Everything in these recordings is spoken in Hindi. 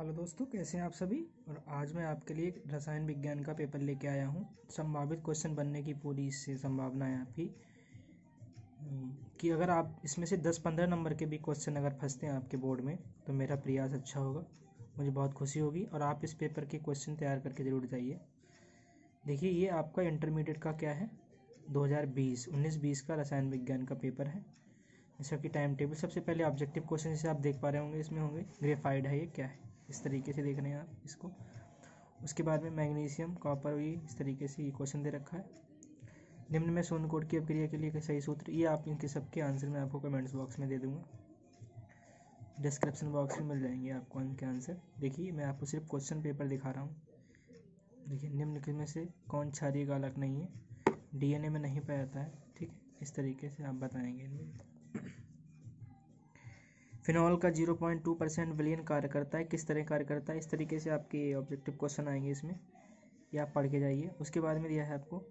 हेलो दोस्तों कैसे हैं आप सभी और आज मैं आपके लिए रसायन विज्ञान का पेपर लेके आया हूँ संभावित क्वेश्चन बनने की पूरी इससे संभावना है आपकी कि अगर आप इसमें से दस पंद्रह नंबर के भी क्वेश्चन अगर फंसते हैं आपके बोर्ड में तो मेरा प्रयास अच्छा होगा मुझे बहुत खुशी होगी और आप इस पेपर के क्वेश्चन तैयार करके ज़रूर जाइए देखिए ये आपका इंटरमीडिएट का क्या है 2020 19-20 का रसायन विज्ञान का पेपर है इसका कि टाइम टेबल सबसे पहले ऑब्जेक्टिव क्वेश्चन जैसे आप देख पा रहे होंगे इसमें होंगे ग्रेफाइड है ये क्या है इस तरीके से देख रहे हैं आप इसको उसके बाद में मैग्नीशियम कॉपर ये इस तरीके से ये क्वेश्चन दे रखा है निम्न में सोन कोड की अभिक्रिया के लिए सही सूत्र ये आप इनके सबके आंसर मैं आपको कमेंट्स बॉक्स में दे दूंगा डिस्क्रिप्शन बॉक्स में मिल जाएंगे आपको इनके आंसर देखिए मैं आपको सिर्फ क्वेश्चन पेपर दिखा रहा हूँ देखिए निम्न में से कौन क्षारीय गालक नहीं है डीएनए में नहीं पाया जाता है ठीक है इस तरीके से आप बताएंगे इनमें फिनॉल का जीरो पॉइंट टू परसेंट विलियन कार्य करता है किस तरह कार्य करता है इस तरीके से आपके ऑब्जेक्टिव क्वेश्चन आएंगे इसमें या आप पढ़ के जाइए उसके बाद में दिया है आपको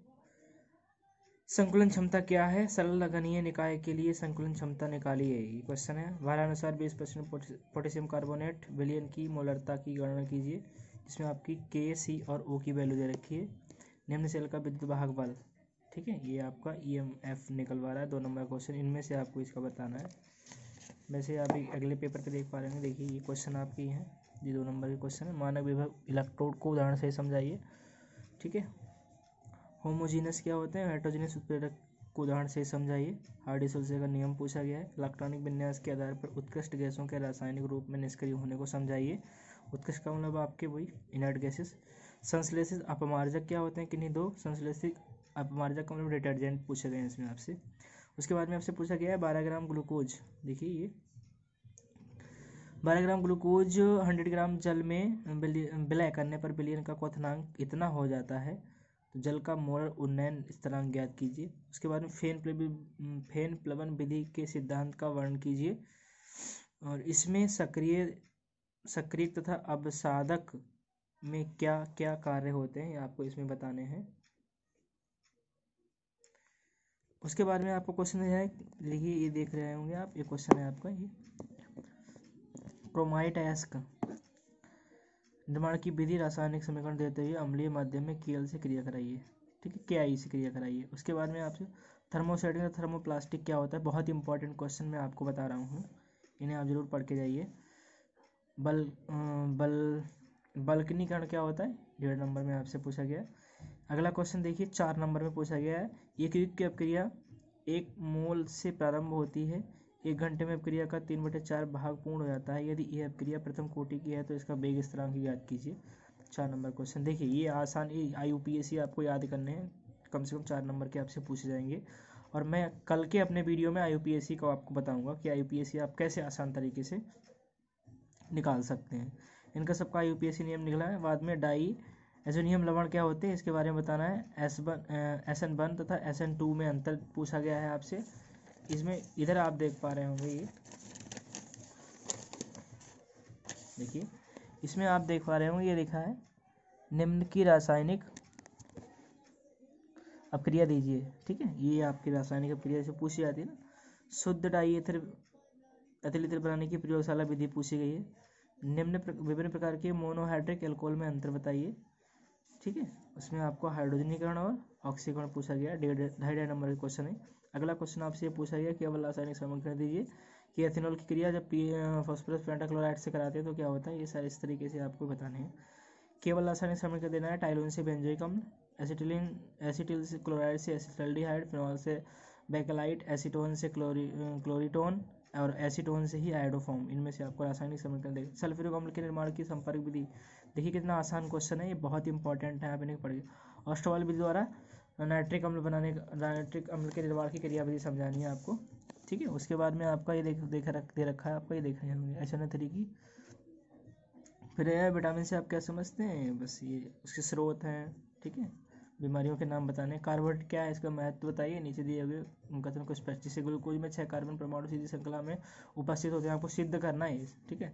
संकुलन क्षमता क्या है सरल लगनीय निकाय के लिए संकुलन क्षमता निकालिए ये क्वेश्चन है भारानुसार बीस परसेंट पोटेशियम कार्बोनेट विलियन की मोलरता की गणना कीजिए जिसमें आपकी के सी और ओ की वैल्यू दे रखी है निम्न सेल का विद्युत वाहक बल ठीक है ये आपका ई एम एफ निकलवा रहा है दो नंबर क्वेश्चन इनमें से आपको इसका बताना है वैसे आप अगले पेपर पे देख पा रहे हैं देखिए ये क्वेश्चन आपकी हैं ये दो नंबर के क्वेश्चन है मानक विभव इलेक्ट्रोड को उदाहरण से समझाइए ठीक है होमोजीनस क्या होते हैं हाइड्रोजीनस उत्प्रेरक को उदाहरण से समझाइए हार्डी सुलसे का नियम पूछा गया है इलेक्ट्रॉनिक विन्यास के आधार पर उत्कृष्ट गैसों के रासायनिक रूप में निष्क्रिय होने को समझाइए उत्कृष्ट का मतलब आपके वही इनर्ट गैसेस संश्लेषित अपमार्जक क्या होते हैं किन्हीं दो संश्लेषित अपमार्जक का मतलब डिटर्जेंट पूछे गए हैं इसमें आपसे उसके बाद में आपसे पूछा गया है बारह ग्राम ग्लूकोज देखिए ये बारह ग्राम ग्लूकोज हंड्रेड ग्राम जल में विलय करने पर बिलियन का क्वथनांक इतना हो जाता है तो जल का मोलर उन्नयन स्थलांक ज्ञात कीजिए उसके बाद में फेन प्लबी फेन प्लवन विधि के सिद्धांत का वर्णन कीजिए और इसमें सक्रिय सक्रिय तथा अवसाधक में क्या क्या कार्य होते हैं आपको इसमें बताने हैं उसके बाद में आपको क्वेश्चन है लिखिए ये देख रहे होंगे आप ये क्वेश्चन है आपका ये क्रोमाइट एस्क निर्माण की विधि रासायनिक समीकरण देते हुए अम्लीय माध्यम में केल से क्रिया कराइए ठीक है क्या से क्रिया कराइए उसके बाद में आपसे थर्मोसेटिंग और थर्मोप्लास्टिक क्या होता है बहुत इंपॉर्टेंट क्वेश्चन मैं आपको बता रहा हूँ इन्हें आप ज़रूर पढ़ के जाइए बल बल बल्कनीकरण क्या होता है डेढ़ नंबर में आपसे पूछा गया अगला क्वेश्चन देखिए चार नंबर में पूछा गया है एक युग की अपक्रिया एक मोल से प्रारंभ होती है एक घंटे में अपक्रिया का तीन बटे चार भाग पूर्ण हो जाता है यदि यह अपक्रिया प्रथम कोटि की है तो इसका वेग स्थिरांक याद कीजिए चार नंबर क्वेश्चन देखिए ये आसान ये I U P S C आपको याद करने हैं कम से कम चार नंबर के आपसे पूछे जाएंगे और मैं कल के अपने वीडियो में I U P S C को आपको बताऊंगा कि I U P S C आप कैसे आसान तरीके से निकाल सकते हैं इनका सबका I U P S C नियम निकला है बाद में डाई एजोनियम लवण क्या होते हैं इसके बारे में बताना है S one S N one तथा एस एन टू में अंतर पूछा गया है आपसे इसमें इधर आप देख पा रहे होंगे ये देखिए इसमें आप देख पा रहे होंगे ये लिखा है निम्न की रासायनिक अप्रिया दीजिए ठीक है ये आपकी रासायनिक अप्रिया से पूछी जाती है ना शुद्ध डाइएथर एथिलीथर बनाने की प्रयोगशाला विधि पूछी गई है निम्न विभिन्न प्रकार के मोनोहाइड्रिक एल्कोहल में अंतर बताइए ठीक है उसमें आपको हाइड्रोजनीकरण और ऑक्सीकरण पूछा गया डेढ़ ढाई नंबर का क्वेश्चन है अगला क्वेश्चन आपसे ये पूछा गया केवल रासायनिक समीकरण दीजिए कि एथेनॉल की क्रिया जब पी फॉस्फोरस पेंटाक्लोराइड से कराते हैं तो क्या होता है ये सारे इस तरीके से आपको बताने हैं केवल रासायनिक समीकरण देना है टाइलोन से बेंजोइकम एसिटिलिन एसिटिल से क्लोराइड से एसिटल्डिहाइड फिनॉल से बेकलाइट एसिटोन से क्लोरी क्लोरीटोन और एसीटोन से ही आयोडोफॉर्म इनमें से आपको रासायनिक समीकरण देखिए सल्फ्यूरिक अम्ल के निर्माण की संपर्क विधि देखिए कितना आसान क्वेश्चन है ये बहुत इंपॉर्टेंट है आप इन्हें पढ़िए ऑस्ट्रोवाल विधि द्वारा नाइट्रिक अम्ल बनाने नाइट्रिक अम्ल के निर्माण की क्रियाविधि समझानी है आपको ठीक है उसके बाद में आपका ये देख देख रख दे रखा है आपका ये देख रहे होंगे एच एन थ्री की फिर विटामिन से आप क्या समझते हैं बस ये उसके स्रोत हैं ठीक है बीमारियों के नाम बताने कार्बोट क्या है इसका महत्व बताइए नीचे दिए हुए कथन को पच्चीस से ग्लूकोज में छह कार्बन परमाणु सीधी श्रृंखला में उपस्थित होते हैं आपको सिद्ध करना है ठीक है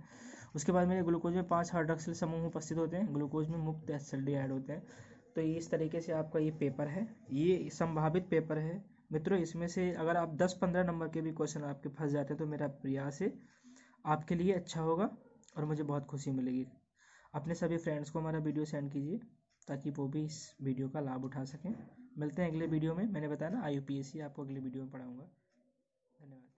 उसके बाद में ग्लूकोज में पाँच हाइड्रोक्सिल समूह उपस्थित होते हैं ग्लूकोज में मुक्त एसिडिहाइड होते हैं तो इस तरीके से आपका ये पेपर है ये संभावित पेपर है मित्रों इसमें से अगर आप दस पंद्रह नंबर के भी क्वेश्चन आपके फंस जाते हैं तो मेरा प्रयास है आपके लिए अच्छा होगा और मुझे बहुत खुशी मिलेगी अपने सभी फ्रेंड्स को हमारा वीडियो सेंड कीजिए ताकि वो भी इस वीडियो का लाभ उठा सकें मिलते हैं अगले वीडियो में मैंने बताया ना आई आपको अगले वीडियो में पढ़ाऊँगा धन्यवाद